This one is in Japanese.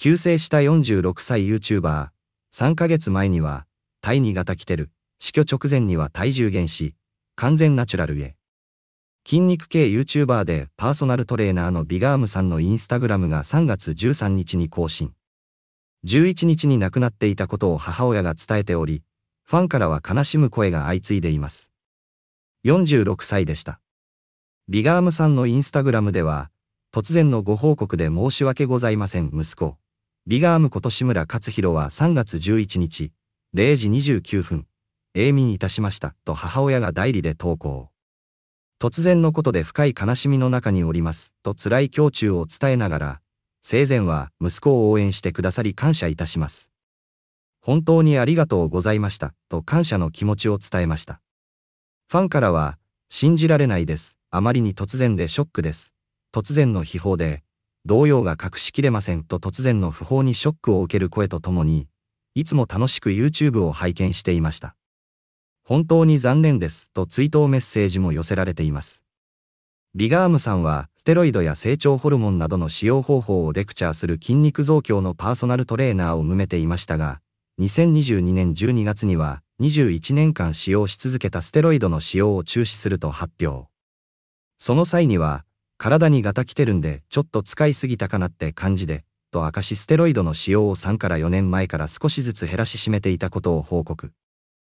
急性した46歳 YouTuber、3ヶ月前には、タイに型来てる、死去直前には体重減し、完全ナチュラルへ。筋肉系 YouTuber でパーソナルトレーナーのビガームさんのインスタグラムが3月13日に更新。11日に亡くなっていたことを母親が伝えており、ファンからは悲しむ声が相次いでいます。46歳でした。ビガームさんのインスタグラムでは、突然のご報告で申し訳ございません、息子。ビガームこと村勝弘は3月11日、0時29分、永眠いたしました、と母親が代理で投稿。突然のことで深い悲しみの中におります、と辛い胸中を伝えながら、生前は息子を応援してくださり感謝いたします。本当にありがとうございました、と感謝の気持ちを伝えました。ファンからは、信じられないです、あまりに突然でショックです、突然の悲報で、動揺が隠しきれませんと突然の訃報にショックを受ける声とともに、いつも楽しく YouTube を拝見していました。本当に残念ですと追悼メッセージも寄せられています。ビガームさんは、ステロイドや成長ホルモンなどの使用方法をレクチャーする筋肉増強のパーソナルトレーナーを埋めていましたが、2022年12月には、21年間使用し続けたステロイドの使用を中止すると発表。その際には、体にガタ来てるんで、ちょっと使いすぎたかなって感じで、と明かしステロイドの使用を3から4年前から少しずつ減らし締めていたことを報告。